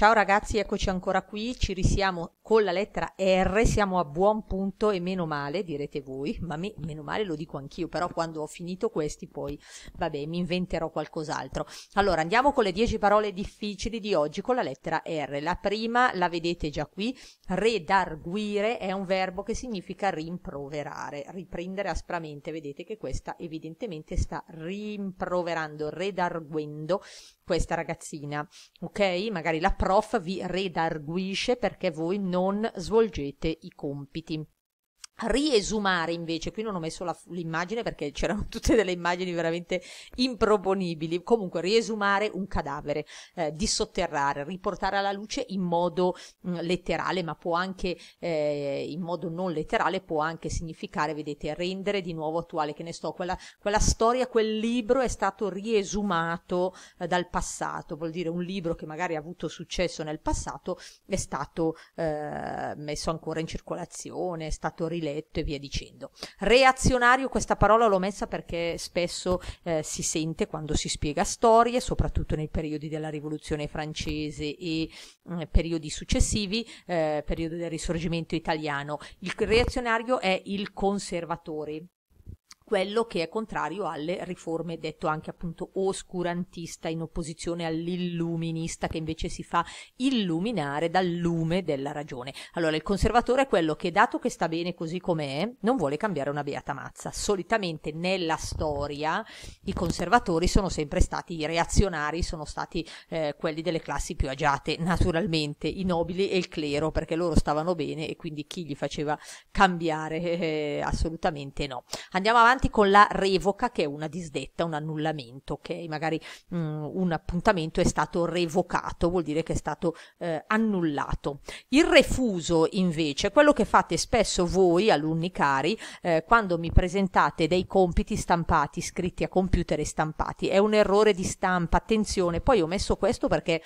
Ciao ragazzi, eccoci ancora qui, ci risiamo con la lettera R siamo a buon punto e meno male, direte voi, ma me, meno male lo dico anch'io, però quando ho finito questi poi, vabbè, mi inventerò qualcos'altro. Allora, andiamo con le dieci parole difficili di oggi con la lettera R. La prima la vedete già qui, redarguire è un verbo che significa rimproverare, riprendere aspramente, vedete che questa evidentemente sta rimproverando, redarguendo questa ragazzina, ok? Magari la prof vi redarguisce perché voi non non svolgete i compiti riesumare invece, qui non ho messo la, l'immagine perché c'erano tutte delle immagini veramente improponibili, comunque riesumare un cadavere, eh, dissotterrare, riportare alla luce in modo mh, mm, letterale, ma può anche eh, in modo non letterale, può anche significare, vedete, rendere di nuovo attuale, che ne sto, quella, quella storia, quel libro è stato riesumato eh, dal passato, vuol dire un libro che magari ha avuto successo nel passato è stato eh, messo ancora in circolazione, è stato rilevato letto e via dicendo. Reazionario, questa parola l'ho messa perché spesso eh, si sente quando si spiega storie, soprattutto nei periodi della Rivoluzione francese e mh, mm, periodi successivi, eh, periodo del risorgimento italiano. Il reazionario è il conservatore, quello che è contrario alle riforme, detto anche appunto oscurantista, in opposizione all'illuminista che invece si fa illuminare dal lume della ragione. Allora, il conservatore è quello che, dato che sta bene così com'è, non vuole cambiare una beata mazza. Solitamente nella storia i conservatori sono sempre stati i reazionari, sono stati eh, quelli delle classi più agiate, naturalmente, i nobili e il clero, perché loro stavano bene e quindi chi gli faceva cambiare? Eh, assolutamente no. Andiamo avanti avanti con la revoca, che è una disdetta, un annullamento, ok? Magari mh, mm, un appuntamento è stato revocato, vuol dire che è stato eh, annullato. Il refuso, invece, è quello che fate spesso voi, alunni cari, eh, quando mi presentate dei compiti stampati, scritti a computer e stampati. È un errore di stampa, attenzione. Poi ho messo questo perché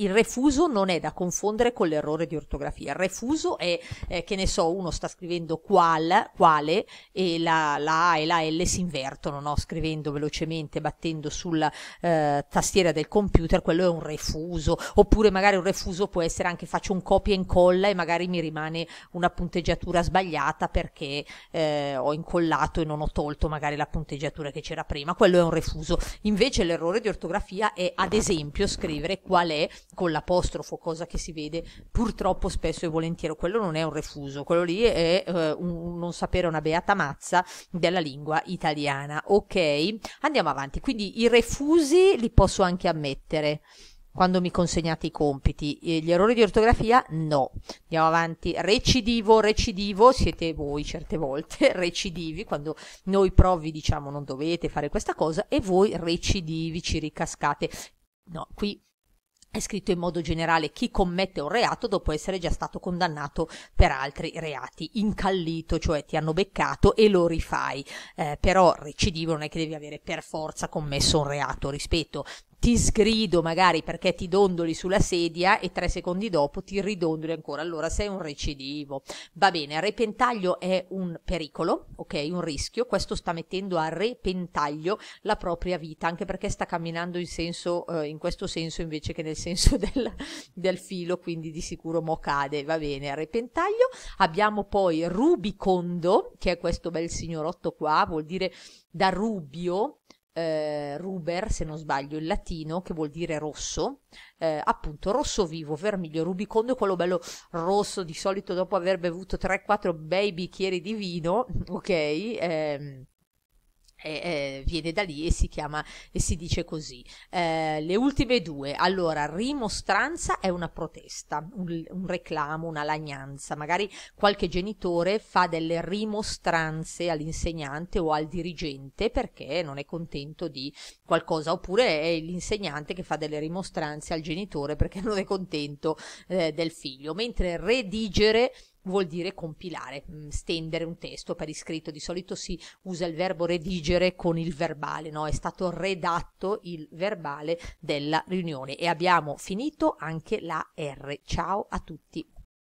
il refuso non è da confondere con l'errore di ortografia. Il refuso è, eh, che ne so, uno sta scrivendo qual, quale, e la, la A e la L si invertono, no? scrivendo velocemente, battendo sulla eh, tastiera del computer, quello è un refuso. Oppure magari un refuso può essere anche faccio un copia e incolla e magari mi rimane una punteggiatura sbagliata perché eh, ho incollato e non ho tolto magari la punteggiatura che c'era prima. Quello è un refuso. Invece l'errore di ortografia è, ad esempio, scrivere qual è con l'apostrofo, cosa che si vede purtroppo spesso e volentieri. Quello non è un refuso, quello lì è eh, un non sapere una beata mazza della lingua italiana. Ok, andiamo avanti. Quindi i refusi li posso anche ammettere quando mi consegnate i compiti. E eh, gli errori di ortografia? No. Andiamo avanti. Recidivo, recidivo, siete voi certe volte, recidivi, quando noi provi diciamo non dovete fare questa cosa e voi recidivi ci ricascate. No, qui è scritto in modo generale chi commette un reato dopo essere già stato condannato per altri reati, incallito, cioè ti hanno beccato e lo rifai, eh, però recidivo non è che devi avere per forza commesso un reato, rispetto, ti sgrido magari perché ti dondoli sulla sedia e tre secondi dopo ti ridondoli ancora. Allora sei un recidivo. Va bene, a repentaglio è un pericolo, ok, un rischio. Questo sta mettendo a repentaglio la propria vita, anche perché sta camminando in, senso, eh, in questo senso invece che nel senso del, del filo, quindi di sicuro mo cade. Va bene, a repentaglio. Abbiamo poi Rubicondo, che è questo bel signorotto qua, vuol dire da Rubio eh, ruber, se non sbaglio, il latino, che vuol dire rosso, eh, appunto rosso vivo, vermiglio, rubicondo quello bello rosso, di solito dopo aver bevuto 3-4 bei bicchieri di vino, ok? Eh, e, eh, viene da lì e si chiama e si dice così eh, le ultime due allora rimostranza è una protesta un, un, reclamo una lagnanza magari qualche genitore fa delle rimostranze all'insegnante o al dirigente perché non è contento di qualcosa oppure è l'insegnante che fa delle rimostranze al genitore perché non è contento eh, del figlio mentre redigere vuol dire compilare, mm, stendere un testo per iscritto. Di solito si usa il verbo redigere con il verbale, no? È stato redatto il verbale della riunione e abbiamo finito anche la R. Ciao a tutti.